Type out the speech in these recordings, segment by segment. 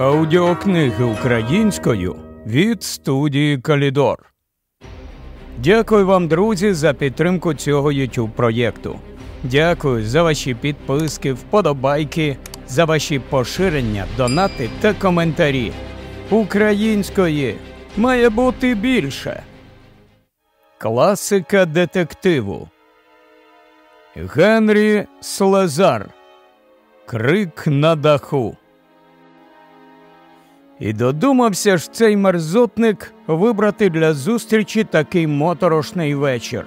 Аудіокниги українською від студії Калідор. Дякую вам, друзі, за підтримку цього youtube проєкту. Дякую за ваші підписки, вподобайки, за ваші поширення, донати та коментарі. Української має бути більше. Класика детективу Генрі Слезар Крик на даху. І додумався ж цей мерзотник вибрати для зустрічі такий моторошний вечір.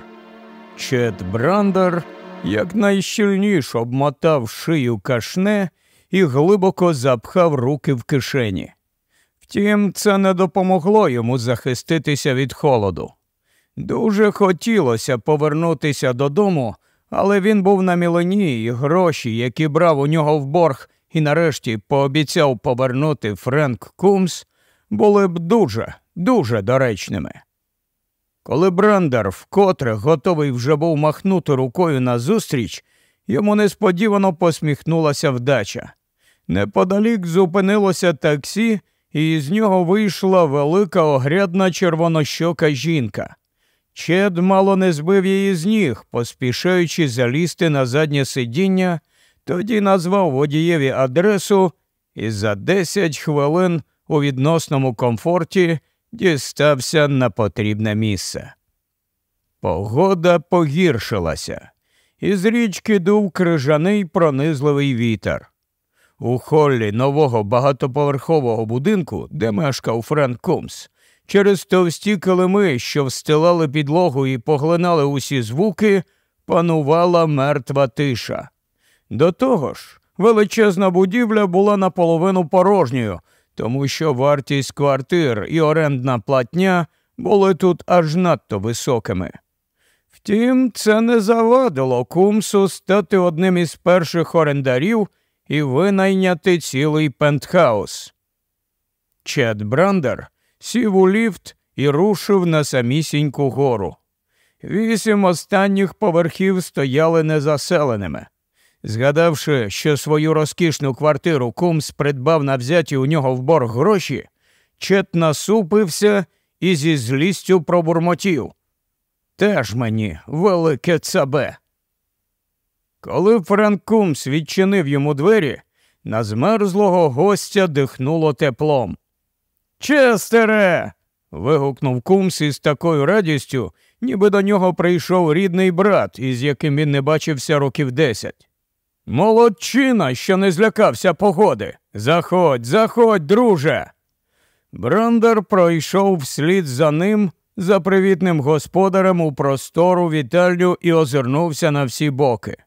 Чет Брандер якнайщільніше обмотав шию кашне і глибоко запхав руки в кишені. Втім, це не допомогло йому захиститися від холоду. Дуже хотілося повернутися додому, але він був на мілені, і гроші, які брав у нього в борг, і нарешті пообіцяв повернути Френк Кумс, були б дуже, дуже доречними. Коли Брандер вкотре готовий вже був махнути рукою назустріч, йому несподівано посміхнулася вдача. Неподалік зупинилося таксі, і з нього вийшла велика огрядна червонощока жінка. Чед мало не збив її з ніг, поспішаючи залізти на заднє сидіння тоді назвав водієві адресу і за 10 хвилин у відносному комфорті дістався на потрібне місце. Погода погіршилася, із річки дув крижаний пронизливий вітер. У холлі нового багатоповерхового будинку, де мешкав Френк Кумс, через товсті килими, що встилали підлогу і поглинали усі звуки, панувала мертва тиша. До того ж, величезна будівля була наполовину порожньою, тому що вартість квартир і орендна платня були тут аж надто високими. Втім, це не завадило кумсу стати одним із перших орендарів і винайняти цілий пентхаус. Чет Брандер сів у ліфт і рушив на самісіньку гору. Вісім останніх поверхів стояли незаселеними. Згадавши, що свою розкішну квартиру Кумс придбав на взяті у нього в борг гроші, чет насупився і зі злістю пробурмотів. Теж мені, велике цабе. Коли Франк Кумс відчинив йому двері, на змерзлого гостя дихнуло теплом. Честере. вигукнув Кумс із такою радістю, ніби до нього прийшов рідний брат, із яким він не бачився років десять. Молодчина, що не злякався погоди. Заходь, заходь, друже. Брондар пройшов вслід за ним, за привітним господарем у простору вітальню і озирнувся на всі боки.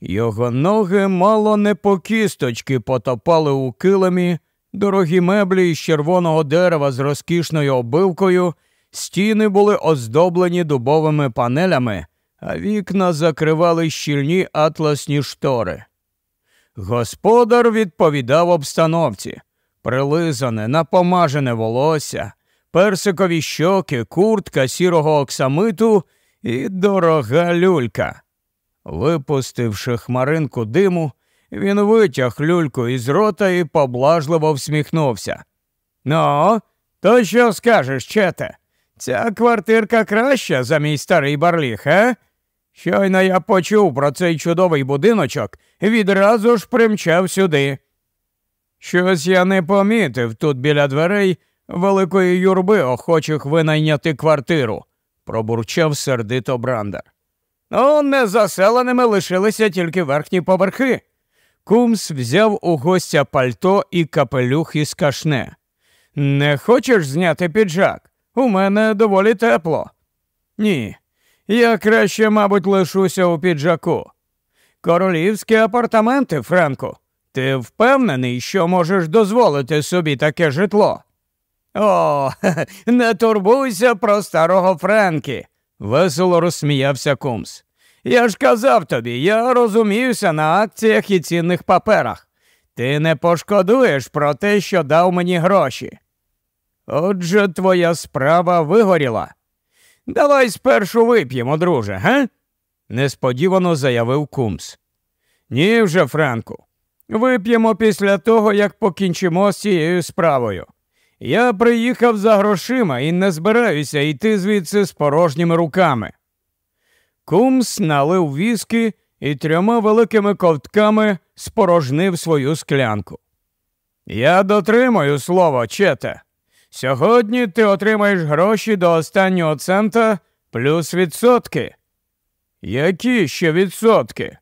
Його ноги мало не по кісточки потопали у килимі, дорогі меблі із червоного дерева з розкішною обивкою, стіни були оздоблені дубовими панелями, а вікна закривали щільні атласні штори. Господар відповідав обстановці прилизане, напомажене волосся, персикові щоки, куртка сірого оксамиту і дорога люлька. Випустивши хмаринку диму, він витяг люльку із рота і поблажливо всміхнувся. Ну, то що скажеш, чете? Ця квартирка краща за мій старий барліг, е? Щойно я почув про цей чудовий будиночок відразу ж примчав сюди. Щось я не помітив тут біля дверей великої юрби охочих винайняти квартиру, пробурчав сердито Брандер. Ну, незаселеними лишилися тільки верхні поверхи. Кумс взяв у гостя пальто і капелюх із кашне. Не хочеш зняти піджак? У мене доволі тепло. Ні, я краще, мабуть, лишуся у піджаку. Королівські апартаменти, Френку. Ти впевнений, що можеш дозволити собі таке житло? О, не турбуйся про старого Френкі, весело розсміявся Кумс. Я ж казав тобі, я розуміюся на акціях і цінних паперах. Ти не пошкодуєш про те, що дав мені гроші. Отже, твоя справа вигоріла. Давай спершу вип'ємо, друже, га? несподівано заявив Кумс. Ні вже, Франку. Вип'ємо після того, як покінчимо з цією справою. Я приїхав за грошима і не збираюся йти звідси з порожніми руками. Кумс налив віскі і трьома великими ковтками спорожнив свою склянку. Я дотримую слово, чете, Сьогодні ти отримаєш гроші до останнього цента плюс відсотки. Які ще відсотки?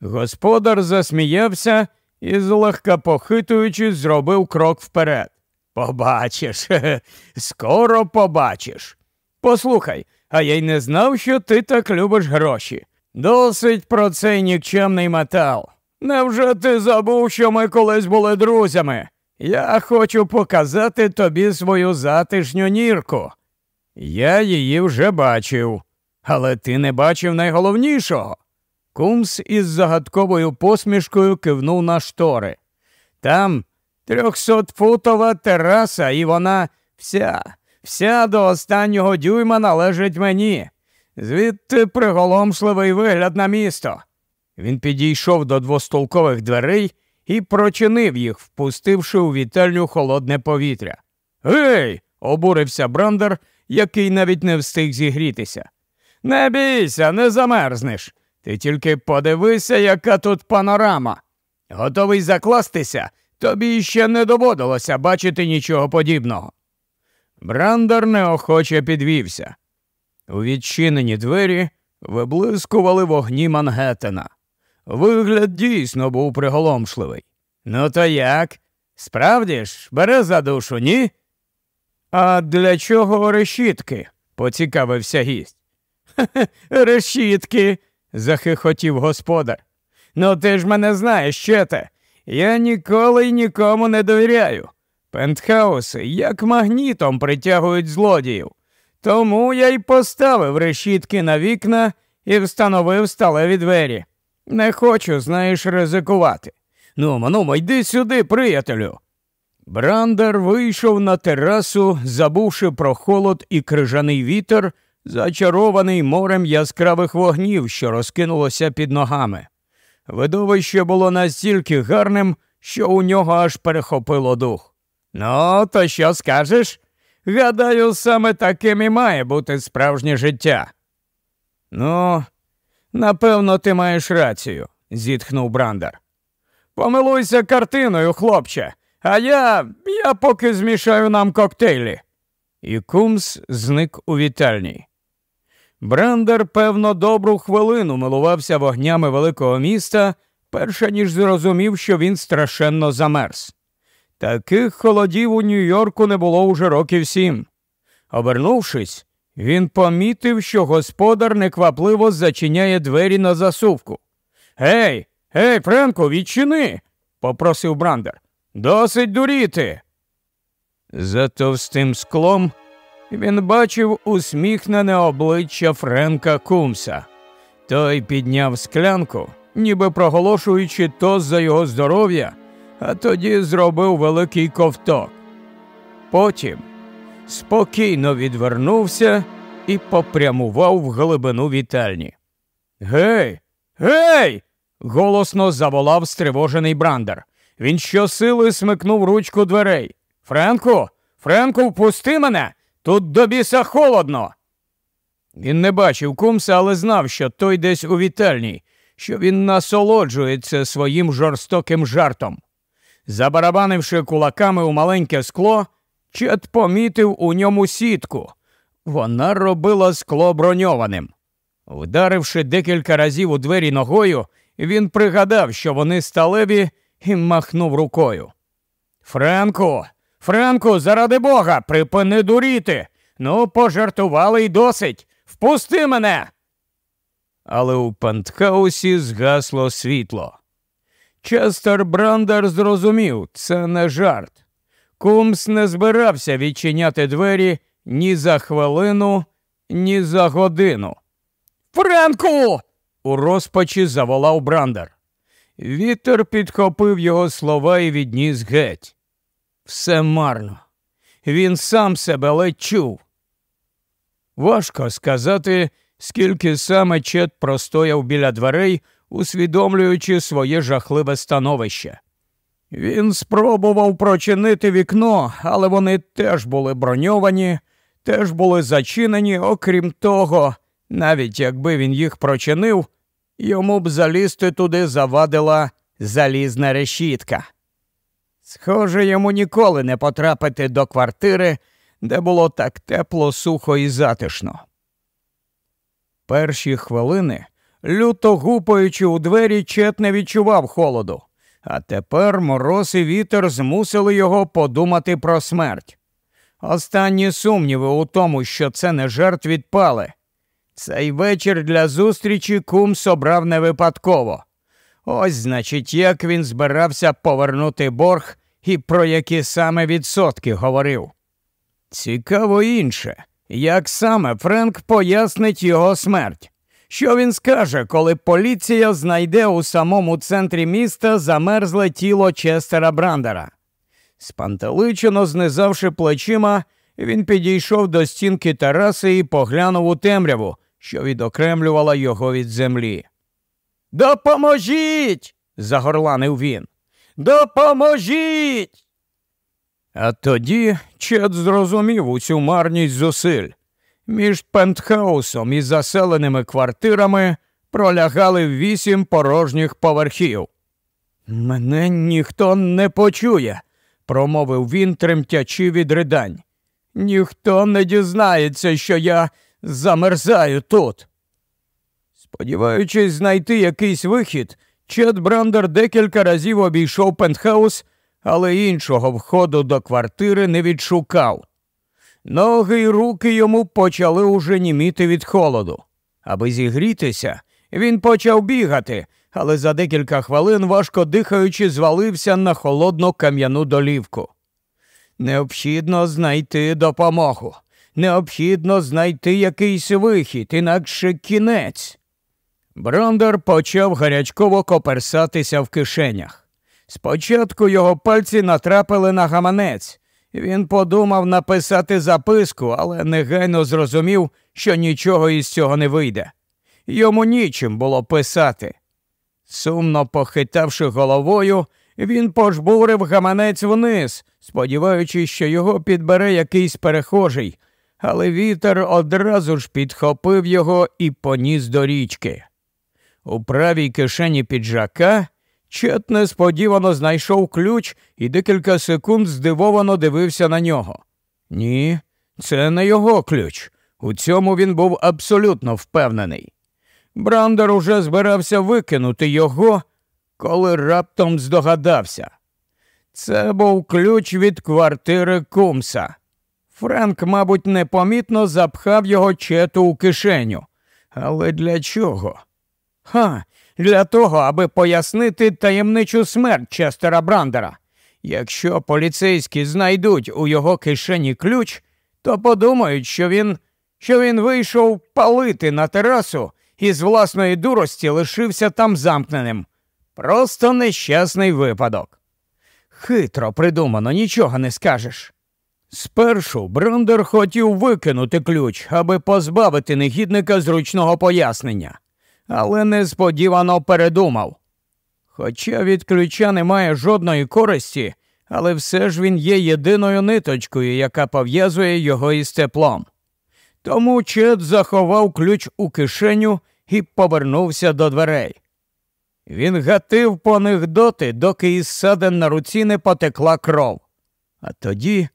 Господар засміявся і, злегка похитуючись, зробив крок вперед. Побачиш, скоро побачиш. Послухай, а я й не знав, що ти так любиш гроші. Досить про цей нікчемний метал. Невже ти забув, що ми колись були друзями? Я хочу показати тобі свою затишню нірку. Я її вже бачив, але ти не бачив найголовнішого. Кумс із загадковою посмішкою кивнув на штори. Там трьохсотфутова тераса, і вона вся, вся до останнього дюйма належить мені. Звідти приголомшливий вигляд на місто. Він підійшов до двостолкових дверей і прочинив їх, впустивши у вітальню холодне повітря. Гей! обурився Брандер, який навіть не встиг зігрітися. Не бійся, не замерзнеш. Ти тільки подивися, яка тут панорама. Готовий закластися, тобі ще не доводилося бачити нічого подібного. Брандер неохоче підвівся. У відчинені двері виблискували вогні Мангеттена. Вигляд дійсно був приголомшливий. Ну, то як? Справді ж, бере за душу, ні? А для чого решітки? поцікавився гість. «Хе-хе, решітки, захихотів господар. Ну ти ж мене знаєш, чете. Я ніколи й нікому не довіряю. Пентхауси як магнітом притягують злодіїв. Тому я й поставив решітки на вікна і встановив сталеві двері. Не хочу, знаєш, ризикувати. Ну, ману, йди сюди, приятелю. Брандер вийшов на терасу, забувши про холод і крижаний вітер, зачарований морем яскравих вогнів, що розкинулося під ногами. Видовище було настільки гарним, що у нього аж перехопило дух. Ну, то що скажеш? Гадаю, саме таким і має бути справжнє життя. Ну, Напевно, ти маєш рацію, зітхнув Брандер. Помилуйся картиною, хлопче, а я я поки змішаю нам коктейлі. І Кумс зник у вітальні. Брандер, певно, добру хвилину милувався вогнями великого міста, перше ніж зрозумів, що він страшенно замерз. Таких холодів у Нью-Йорку не було уже років сім. Обернувшись, він помітив, що господар неквапливо зачиняє двері на засувку. Гей, гей, Френку, відчини, попросив Брандер. Досить дуріти. За товстим склом він бачив усміхнене обличчя Френка Кумса. Той підняв склянку, ніби проголошуючи то за його здоров'я, а тоді зробив великий ковток. Потім спокійно відвернувся і попрямував в глибину вітальні. Гей, гей! голосно заволав стривожений Брандер. Він щосили смикнув ручку дверей. Френку, Френку, впусти мене! Тут до біса холодно. Він не бачив кумса, але знав, що той десь у вітальні, що він насолоджується своїм жорстоким жартом. Забарабанивши кулаками у маленьке скло, Чет помітив у ньому сітку. Вона робила скло броньованим. Вдаривши декілька разів у двері ногою, він пригадав, що вони сталеві, і махнув рукою. Френку, Френку, заради бога, припини дуріти. Ну, пожартували й досить. Впусти мене. Але у пантхаусі згасло світло. Честер Брандер зрозумів, це не жарт. Кумс не збирався відчиняти двері ні за хвилину, ні за годину. Френку! у розпачі заволав Брандер. Вітер підхопив його слова і відніс геть. Все марно. Він сам себе ледь чув. Важко сказати, скільки саме чет простояв біля дверей, усвідомлюючи своє жахливе становище. Він спробував прочинити вікно, але вони теж були броньовані, теж були зачинені, окрім того, навіть якби він їх прочинив, йому б залізти туди завадила залізна решітка. Схоже, йому ніколи не потрапити до квартири, де було так тепло, сухо і затишно. Перші хвилини, люто гупаючи у двері, чет не відчував холоду а тепер мороз і вітер змусили його подумати про смерть. Останні сумніви у тому, що це не жарт відпали. Цей вечір для зустрічі кум собрав не випадково. Ось, значить, як він збирався повернути борг і про які саме відсотки говорив. Цікаво інше, як саме Френк пояснить його смерть. Що він скаже, коли поліція знайде у самому центрі міста замерзле тіло Честера Брандера? Спантеличено знизавши плечима, він підійшов до стінки тераси і поглянув у темряву, що відокремлювала його від землі. Допоможіть! загорланив він. Допоможіть! А тоді Чет зрозумів усю марність зусиль. Між пентхаусом і заселеними квартирами пролягали вісім порожніх поверхів. Мене ніхто не почує, промовив він, тремтячи від ридань. Ніхто не дізнається, що я замерзаю тут. Сподіваючись знайти якийсь вихід, Чет Брандер декілька разів обійшов пентхаус, але іншого входу до квартири не відшукав. Ноги й руки йому почали уже німіти від холоду. Аби зігрітися, він почав бігати, але за декілька хвилин, важко дихаючи, звалився на холодну кам'яну долівку. Необхідно знайти допомогу. Необхідно знайти якийсь вихід, інакше кінець. Брондар почав гарячково коперсатися в кишенях. Спочатку його пальці натрапили на гаманець, він подумав написати записку, але негайно зрозумів, що нічого із цього не вийде. Йому нічим було писати. Сумно похитавши головою, він пожбурив гаманець вниз, сподіваючись, що його підбере якийсь перехожий, але вітер одразу ж підхопив його і поніс до річки. У правій кишені піджака Чет несподівано знайшов ключ і декілька секунд здивовано дивився на нього. Ні, це не його ключ. У цьому він був абсолютно впевнений. Брандер уже збирався викинути його, коли раптом здогадався. Це був ключ від квартири Кумса. Френк, мабуть, непомітно запхав його чету у кишеню. Але для чого? Ха, для того, аби пояснити таємничу смерть Честера Брандера. Якщо поліцейські знайдуть у його кишені ключ, то подумають, що він що він вийшов палити на терасу і з власної дурості лишився там замкненим. Просто нещасний випадок. Хитро придумано, нічого не скажеш. Спершу Брандер хотів викинути ключ, аби позбавити негідника зручного пояснення але несподівано передумав. Хоча від ключа немає жодної користі, але все ж він є єдиною ниточкою, яка пов'язує його із теплом. Тому Чет заховав ключ у кишеню і повернувся до дверей. Він гатив по них доти, доки із саден на руці не потекла кров. А тоді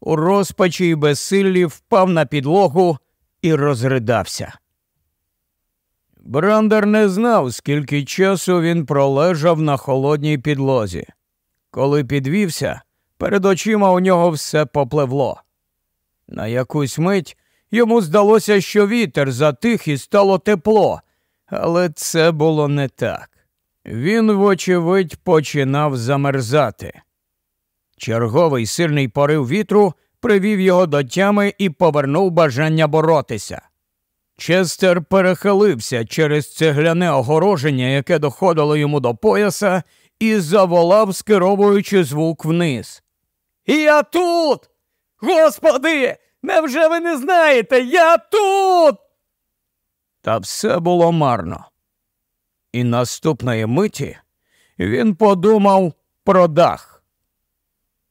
у розпачі й безсиллі впав на підлогу і розридався. Брандер не знав, скільки часу він пролежав на холодній підлозі. Коли підвівся, перед очима у нього все попливло. На якусь мить йому здалося, що вітер затих і стало тепло, але це було не так. Він, вочевидь, починав замерзати. Черговий сильний порив вітру привів його до тями і повернув бажання боротися. Честер перехилився через цегляне огороження, яке доходило йому до пояса, і заволав, скеровуючи звук вниз. Я тут. Господи, невже ви не знаєте? Я тут. Та все було марно. І наступної миті він подумав про дах.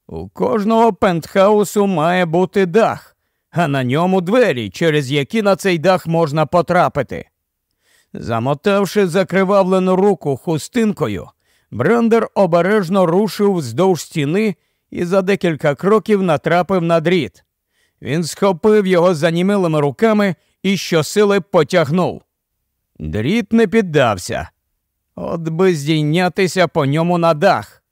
У кожного пентхаусу має бути дах а на ньому двері, через які на цей дах можна потрапити. Замотавши закривавлену руку хустинкою, Брендер обережно рушив вздовж стіни і за декілька кроків натрапив на дріт. Він схопив його занімилими руками і щосили потягнув. Дріт не піддався. От би здійнятися по ньому на дах.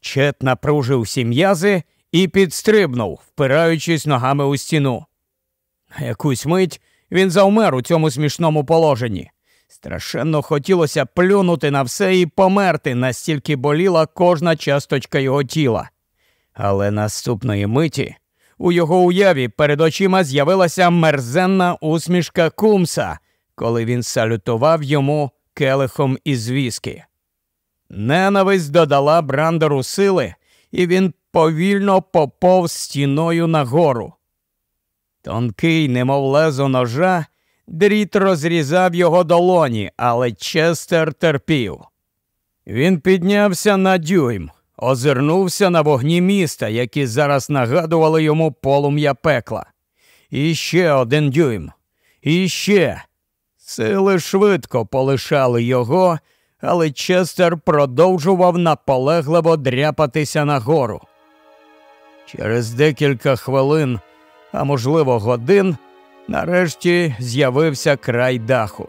Чет напружив сім'язи і підстрибнув, впираючись ногами у стіну. Якусь мить він завмер у цьому смішному положенні. Страшенно хотілося плюнути на все і померти, настільки боліла кожна часточка його тіла. Але наступної миті у його уяві перед очима з'явилася мерзенна усмішка кумса, коли він салютував йому келихом із віскі. Ненависть додала Брандеру сили, і він повільно поповз стіною нагору. Тонкий, немов лезо ножа, дріт розрізав його долоні, але Честер терпів. Він піднявся на дюйм, озирнувся на вогні міста, які зараз нагадували йому полум'я пекла. Іще один дюйм, іще. Сили швидко полишали його, але Честер продовжував наполегливо дряпатися на гору. Через декілька хвилин, а можливо, годин, нарешті з'явився край даху.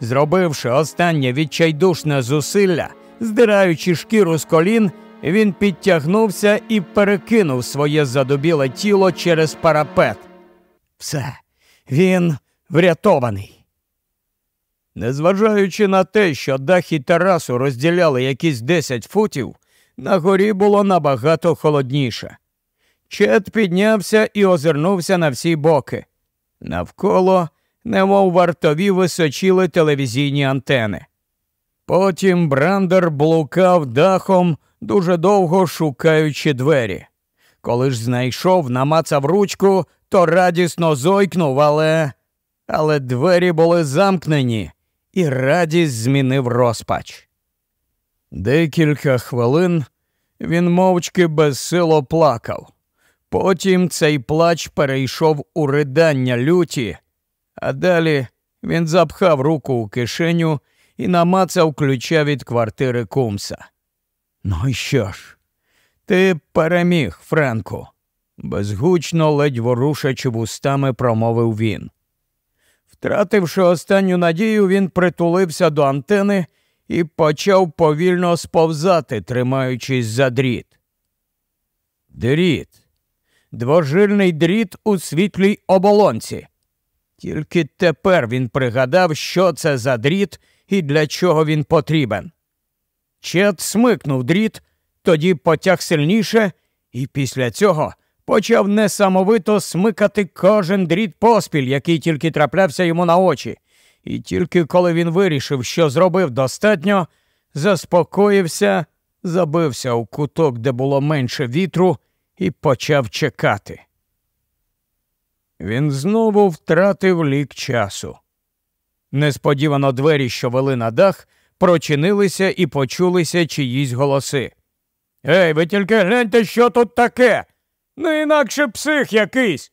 Зробивши останнє відчайдушне зусилля, здираючи шкіру з колін, він підтягнувся і перекинув своє задубіле тіло через парапет. Все, він врятований. Незважаючи на те, що дах і терасу розділяли якісь 10 футів, на горі було набагато холодніше. Чет піднявся і озирнувся на всі боки. Навколо, немов вартові височіли телевізійні антени. Потім Брандер блукав дахом, дуже довго шукаючи двері. Коли ж знайшов, намацав ручку, то радісно зойкнув, але Але двері були замкнені, і радість змінив розпач. Декілька хвилин він мовчки безсило плакав. Потім цей плач перейшов у ридання люті, а далі він запхав руку у кишеню і намацав ключа від квартири кумса. Ну і що ж? Ти переміг, Френку, безгучно ледь ворушачи вустами, промовив він. Втративши останню надію, він притулився до антени і почав повільно сповзати, тримаючись за дріт. Дріт двожильний дріт у світлій оболонці. Тільки тепер він пригадав, що це за дріт і для чого він потрібен. Чет смикнув дріт, тоді потяг сильніше, і після цього почав несамовито смикати кожен дріт поспіль, який тільки траплявся йому на очі. І тільки коли він вирішив, що зробив достатньо, заспокоївся, забився у куток, де було менше вітру, і почав чекати. Він знову втратив лік часу. Несподівано двері, що вели на дах, прочинилися і почулися чиїсь голоси. Ей, ви тільки гляньте, що тут таке. Не інакше псих якийсь.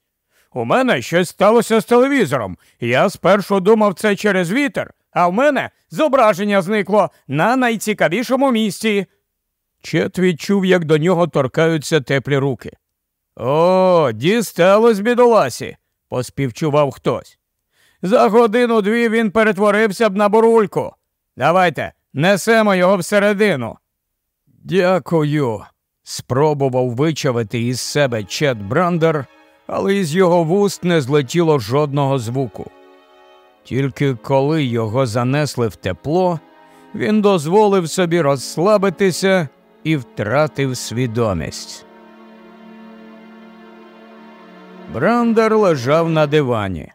У мене щось сталося з телевізором. Я спершу думав це через вітер, а в мене зображення зникло на найцікавішому місці. Чет відчув, як до нього торкаються теплі руки. О, дісталось бідоласі, поспівчував хтось. За годину дві він перетворився б на бурульку. Давайте несемо його всередину. Дякую. Спробував вичавити із себе Чет Брандер, але із його вуст не злетіло жодного звуку. Тільки коли його занесли в тепло, він дозволив собі розслабитися і втратив свідомість. Брандер лежав на дивані.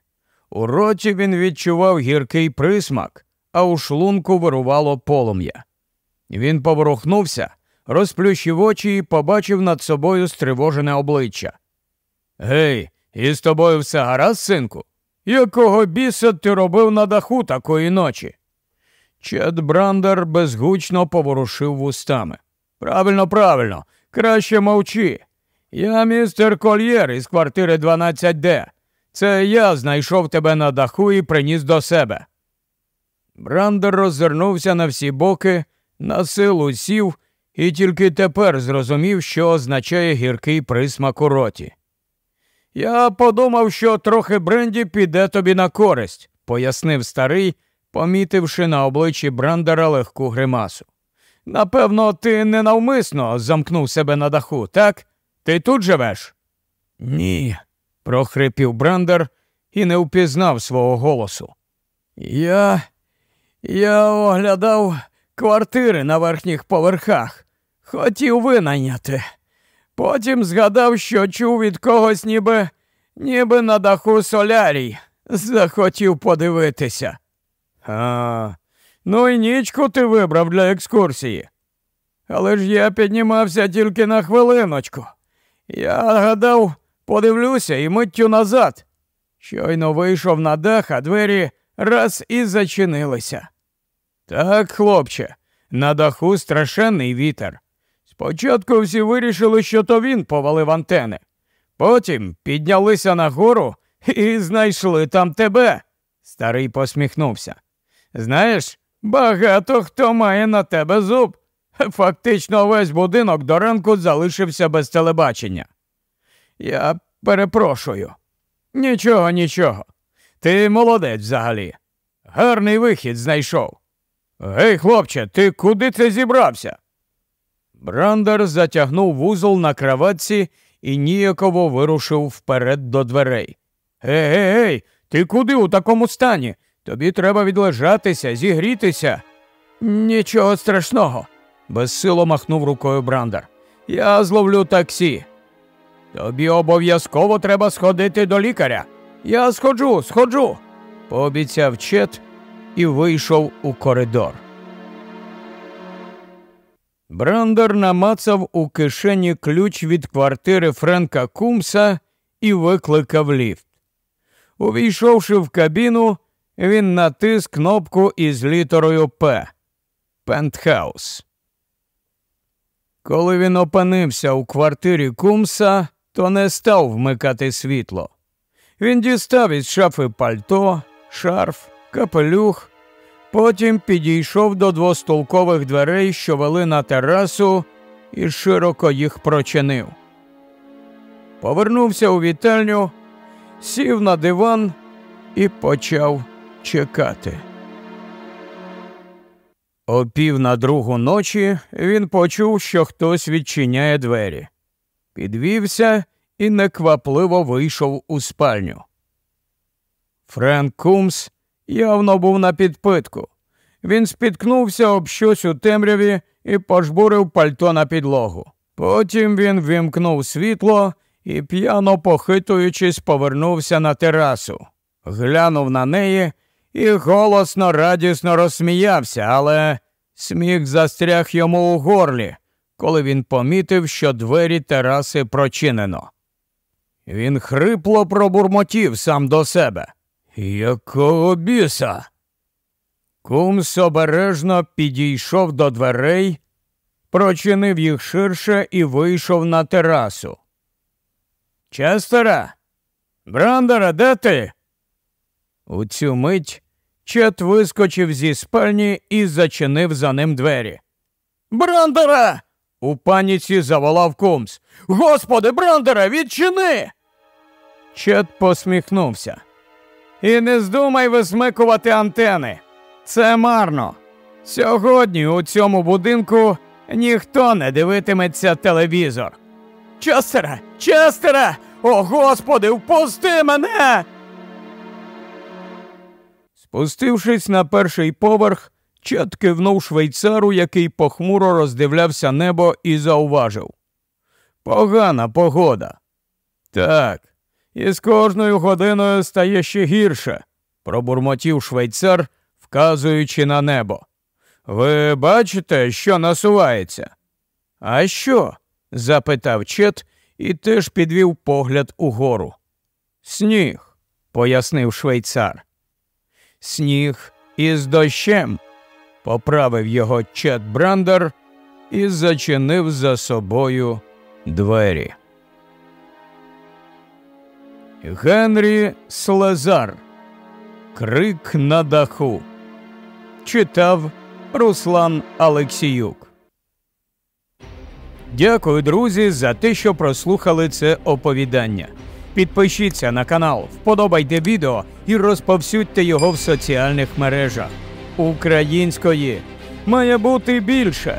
У роті він відчував гіркий присмак, а у шлунку вирувало полум'я. Він поворухнувся, розплющив очі і побачив над собою стривожене обличчя. Гей, із тобою все гаразд, синку? Якого біса ти робив на даху такої ночі? Чед Брандер безгучно поворушив вустами. Правильно, правильно, краще мовчи. Я містер Кольєр із квартири 12Д. Це я знайшов тебе на даху і приніс до себе. Брандер роззирнувся на всі боки, на силу сів і тільки тепер зрозумів, що означає гіркий присмак у роті. Я подумав, що трохи бренді піде тобі на користь, пояснив старий, помітивши на обличчі Брандера легку гримасу. Напевно, ти ненавмисно замкнув себе на даху, так? Ти тут живеш? Ні, прохрипів Брендер і не впізнав свого голосу. Я Я оглядав квартири на верхніх поверхах, хотів винайняти. Потім згадав, що чув від когось, ніби ніби на даху солярій. Захотів подивитися. А, Ну і нічку ти вибрав для екскурсії. Але ж я піднімався тільки на хвилиночку. Я гадав, подивлюся і миттю назад. Щойно вийшов на дах, а двері раз і зачинилися. Так, хлопче, на даху страшенний вітер. Спочатку всі вирішили, що то він повалив антени. Потім піднялися нагору і знайшли там тебе. Старий посміхнувся. Знаєш, Багато хто має на тебе зуб. Фактично, весь будинок до ранку залишився без телебачення. Я перепрошую. Нічого, нічого. Ти молодець взагалі. Гарний вихід знайшов. Гей, хлопче, ти куди це зібрався? Брандер затягнув вузол на кроватці і ніяково вирушив вперед до дверей. Гей, гей, гей, ти куди у такому стані? Тобі треба відлежатися, зігрітися. Нічого страшного, безсило махнув рукою Брандер. Я зловлю таксі. Тобі обов'язково треба сходити до лікаря. Я сходжу, сходжу, пообіцяв чет і вийшов у коридор. Брандер намацав у кишені ключ від квартири Френка Кумса і викликав ліфт. Увійшовши в кабіну, він натис кнопку із літерою П Пентхаус. Коли він опинився у квартирі кумса, то не став вмикати світло. Він дістав із шафи пальто, шарф, капелюх. Потім підійшов до двостолкових дверей, що вели на терасу, і широко їх прочинив. Повернувся у вітальню, сів на диван і почав чекати. О пів на другу ночі він почув, що хтось відчиняє двері, підвівся і неквапливо вийшов у спальню. Френк Кумс явно був на підпитку. Він спіткнувся об щось у темряві і пожбурив пальто на підлогу. Потім він вимкнув світло і, п'яно похитуючись, повернувся на терасу, глянув на неї і голосно, радісно розсміявся, але сміх застряг йому у горлі, коли він помітив, що двері тераси прочинено. Він хрипло пробурмотів сам до себе. Якого біса? Кум обережно підійшов до дверей, прочинив їх ширше і вийшов на терасу. Честера, Брандера, де ти? У цю мить Чет вискочив зі спальні і зачинив за ним двері. Брандера! У паніці заволав Кумс. Господи, Брандера, відчини! Чет посміхнувся. І не здумай висмикувати антени. Це марно. Сьогодні у цьому будинку ніхто не дивитиметься телевізор. Честера! Честера! О, господи, впусти мене! Спустившись на перший поверх, Чет кивнув швейцару, який похмуро роздивлявся небо і зауважив. Погана погода. Так, і з кожною годиною стає ще гірше, пробурмотів швейцар, вказуючи на небо. Ви бачите, що насувається? А що? запитав Чет і теж підвів погляд угору. Сніг, пояснив швейцар сніг із дощем, поправив його Чет Брандер і зачинив за собою двері. Генрі Слезар. Крик на даху. Читав Руслан Алексіюк. Дякую, друзі, за те, що прослухали це оповідання. Підпишіться на канал, вподобайте відео і розповсюдьте його в соціальних мережах. Української має бути більше.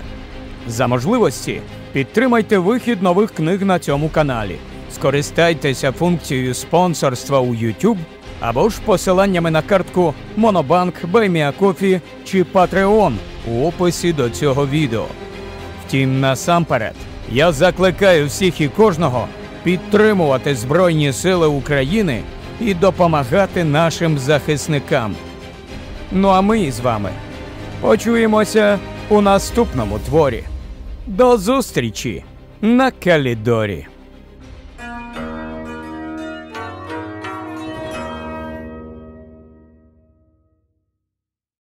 За можливості підтримайте вихід нових книг на цьому каналі. Скористайтеся функцією спонсорства у YouTube або ж посиланнями на картку Monobank, BuyMeACoffee чи Patreon у описі до цього відео. Втім, насамперед, я закликаю всіх і кожного підтримувати Збройні Сили України і допомагати нашим захисникам. Ну а ми з вами почуємося у наступному творі. До зустрічі на Калідорі!